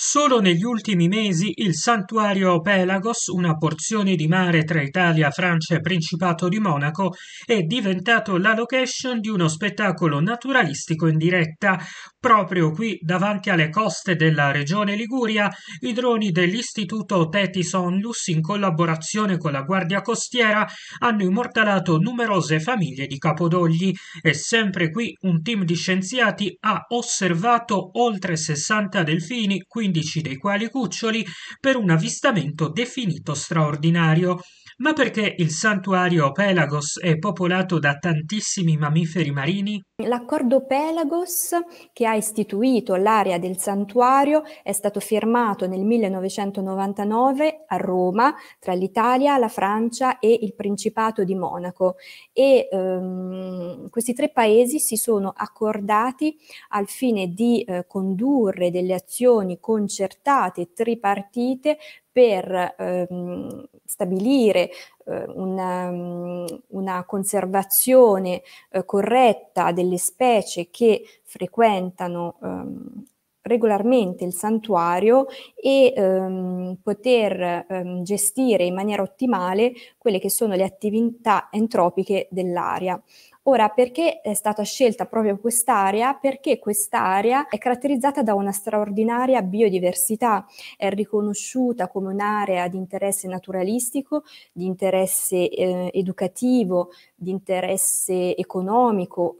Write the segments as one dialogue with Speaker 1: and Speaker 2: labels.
Speaker 1: Solo negli ultimi mesi il santuario Pelagos, una porzione di mare tra Italia, Francia e Principato di Monaco, è diventato la location di uno spettacolo naturalistico in diretta. Proprio qui, davanti alle coste della regione Liguria, i droni dell'istituto Tetis Onlus, in collaborazione con la Guardia Costiera, hanno immortalato numerose famiglie di capodogli e sempre qui un team di scienziati ha osservato oltre 60 delfini, quindi 15 dei quali cuccioli per un avvistamento definito straordinario, ma perché il santuario Pelagos è popolato da tantissimi mammiferi marini?
Speaker 2: L'accordo Pelagos, che ha istituito l'area del santuario, è stato firmato nel 1999 a Roma tra l'Italia, la Francia e il Principato di Monaco e ehm, questi tre paesi si sono accordati al fine di eh, condurre delle azioni con concertate, tripartite per ehm, stabilire eh, una, ehm, una, conservazione eh, corretta delle specie che frequentano ehm, regolarmente il santuario e ehm, poter ehm, gestire in maniera ottimale quelle che sono le attività entropiche dell'area. Ora, perché è stata scelta proprio quest'area? Perché quest'area è caratterizzata da una straordinaria biodiversità, è riconosciuta come un'area di interesse naturalistico, di interesse eh, educativo, di interesse economico,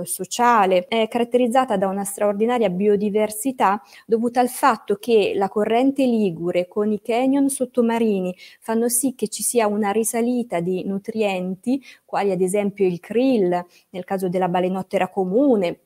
Speaker 2: eh, sociale, è caratterizzata da una straordinaria biodiversità dovuta al fatto che la corrente ligure con i canyon sottomarini fanno sì che ci sia una risalita di nutrienti, quali ad esempio il krill, nel caso della balenottera comune,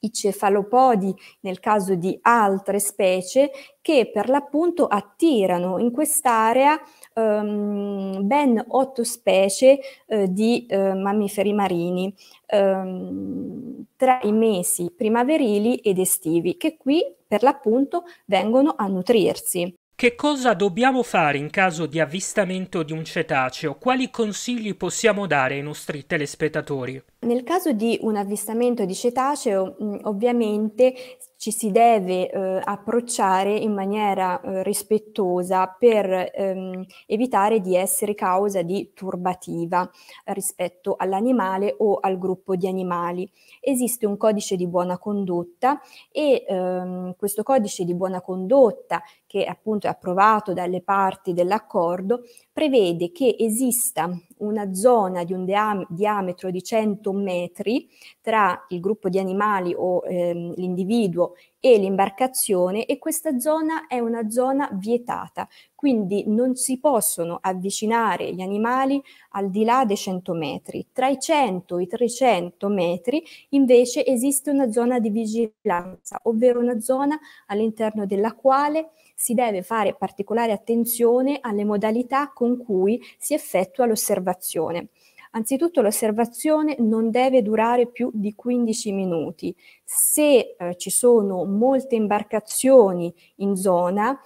Speaker 2: i cefalopodi nel caso di altre specie che per l'appunto attirano in quest'area ehm, ben otto specie eh, di eh, mammiferi marini ehm, tra i mesi primaverili ed estivi che qui per l'appunto vengono a nutrirsi.
Speaker 1: Che cosa dobbiamo fare in caso di avvistamento di un cetaceo? Quali consigli possiamo dare ai nostri telespettatori?
Speaker 2: Nel caso di un avvistamento di cetaceo, ovviamente ci si deve eh, approcciare in maniera eh, rispettosa per ehm, evitare di essere causa di turbativa rispetto all'animale o al gruppo di animali. Esiste un codice di buona condotta e ehm, questo codice di buona condotta, che appunto è approvato dalle parti dell'accordo, prevede che esista una zona di un dia- diametro di 100 metri tra il gruppo di animali o ehm, l'individuo e l'imbarcazione e questa zona è una zona vietata, quindi non si possono avvicinare gli animali al di là dei 100 metri. Tra i 100 e i 300 metri invece esiste una zona di vigilanza, ovvero una zona all'interno della quale si deve fare particolare attenzione alle modalità con cui si effettua l'osservazione. Anzitutto l'osservazione non deve durare più di 15 minuti. Se eh, ci sono molte imbarcazioni in zona,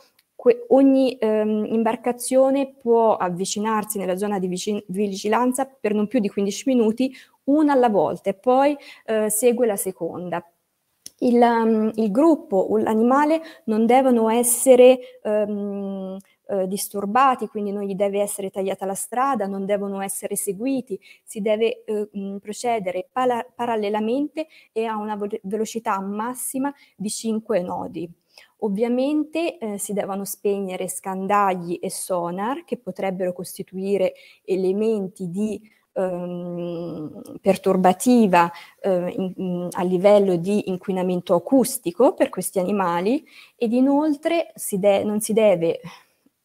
Speaker 2: ogni ehm, imbarcazione può avvicinarsi nella zona di vigilanza per non più di 15 minuti, una alla volta e poi eh, segue la seconda. Il, um, il gruppo o l'animale non devono essere um, eh, disturbati, quindi non gli deve essere tagliata la strada, non devono essere seguiti, si deve eh, procedere pala- parallelamente e a una vo- velocità massima di 5 nodi. Ovviamente eh, si devono spegnere scandagli e sonar che potrebbero costituire elementi di ehm, perturbativa eh, in, a livello di inquinamento acustico per questi animali ed inoltre si de- non si deve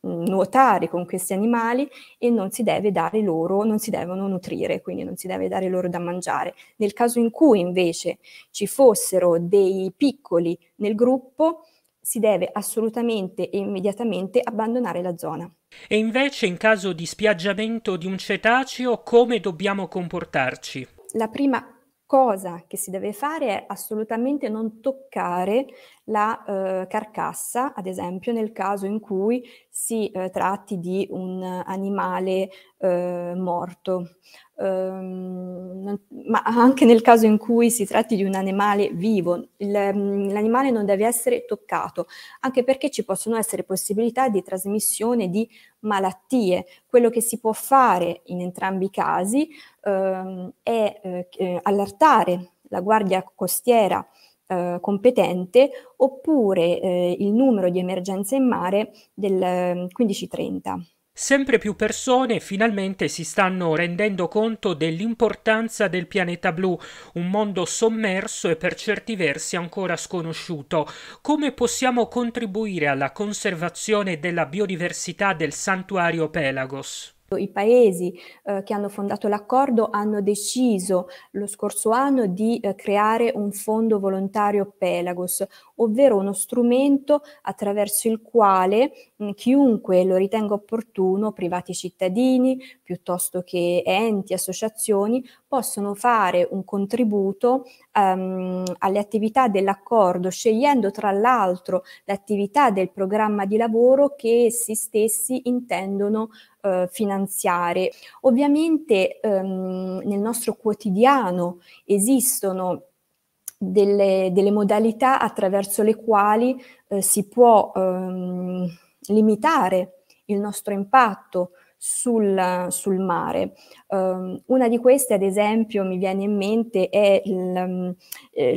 Speaker 2: Mm, nuotare con questi animali e non si deve dare loro, non si devono nutrire, quindi non si deve dare loro da mangiare. Nel caso in cui invece ci fossero dei piccoli nel gruppo, si deve assolutamente e immediatamente abbandonare la zona.
Speaker 1: E invece in caso di spiaggiamento di un cetaceo, come dobbiamo comportarci?
Speaker 2: La prima cosa che si deve fare è assolutamente non toccare la eh, carcassa, ad esempio nel caso in cui si eh, tratti di un animale eh, morto, ehm, ma anche nel caso in cui si tratti di un animale vivo, mm, l'animale non deve essere toccato, anche perché ci possono essere possibilità di trasmissione di malattie. Quello che si può fare in entrambi i casi ehm, è eh, eh, allertare la guardia costiera eh, competente oppure eh, il numero di emergenze in mare del 1530. Mm,
Speaker 1: Sempre più persone finalmente si stanno rendendo conto dell'importanza del pianeta blu, un mondo sommerso e per certi versi ancora sconosciuto. Come possiamo contribuire alla conservazione della biodiversità del santuario Pelagos? I
Speaker 2: paesi eh, che hanno fondato l'accordo hanno deciso lo scorso anno di eh, creare un fondo volontario Pelagos, ovvero uno strumento attraverso il quale mh, chiunque lo ritenga opportuno, privati cittadini piuttosto che enti, associazioni, possono fare un contributo ehm, alle attività dell'accordo, scegliendo tra l'altro l'attività del programma di lavoro che essi stessi intendono eh, finanziare. Ovviamente ehm, nel nostro quotidiano esistono delle, delle modalità attraverso le quali eh, si può ehm, limitare il nostro impatto sul, sul mare. Um, una di queste, ad esempio, mi viene in mente è il, eh,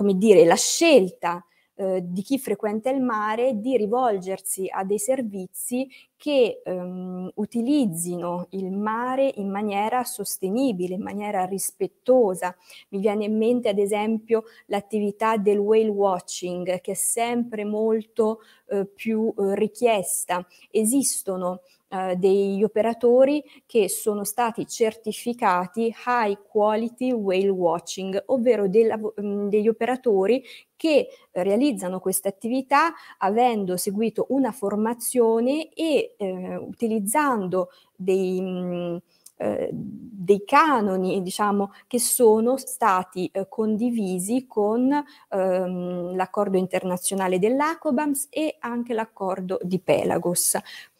Speaker 2: il, dire, la scelta eh, di chi frequenta il mare di rivolgersi a dei servizi che ehm, utilizzino il mare in maniera sostenibile, in maniera rispettosa. Mi viene in mente ad esempio l'attività del whale watching che è sempre molto eh, più eh, richiesta. Esistono eh, degli operatori che sono stati certificati high quality whale watching, ovvero della, mh, mm, degli operatori che realizzano questa attività avendo seguito una formazione e eh, utilizzando dei... Mh, mm, eh, dei canoni diciamo, che sono stati eh, condivisi con ehm, l'accordo internazionale dell'ACOBAMS e anche l'accordo di Pelagos.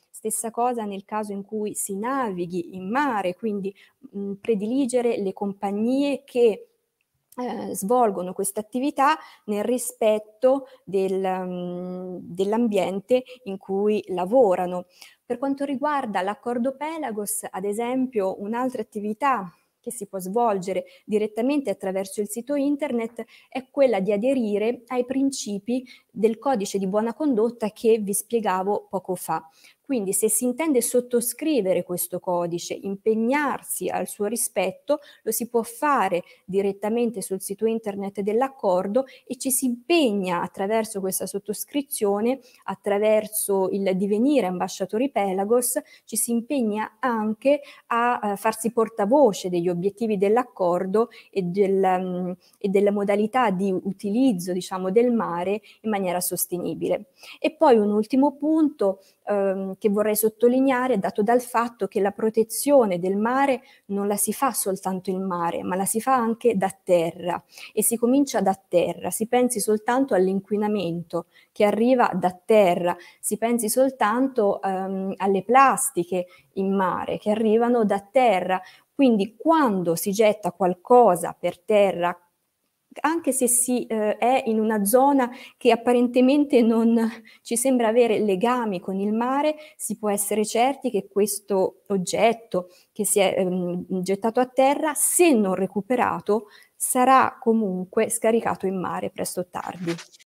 Speaker 2: Stessa cosa nel caso in cui si navighi in mare, quindi mh, mm, prediligere le compagnie che eh, svolgono questa attività nel rispetto del, mm, dell'ambiente in cui lavorano. Per quanto riguarda l'accordo Pelagos, ad esempio, un'altra attività che si può svolgere direttamente attraverso il sito internet è quella di aderire ai principi del codice di buona condotta che vi spiegavo poco fa. Quindi se si intende sottoscrivere questo codice, impegnarsi al suo rispetto, lo si può fare direttamente sul sito internet dell'accordo e ci si impegna attraverso questa sottoscrizione, attraverso il divenire ambasciatori Pelagos, ci si impegna anche a eh, farsi portavoce degli obiettivi dell'accordo e, del, um, e della modalità di utilizzo diciamo, del mare in maniera sostenibile. E poi un ultimo punto, ehm, che vorrei sottolineare è dato dal fatto che la protezione del mare non la si fa soltanto in mare, ma la si fa anche da terra e si comincia da terra, si pensi soltanto all'inquinamento che arriva da terra, si pensi soltanto ehm, alle plastiche in mare che arrivano da terra. Quindi quando si getta qualcosa per terra, anche se si eh, è in una zona che apparentemente non ci sembra avere legami con il mare, si può essere certi che questo oggetto che si è ehm, gettato a terra, se non recuperato, sarà comunque scaricato in mare presto o tardi.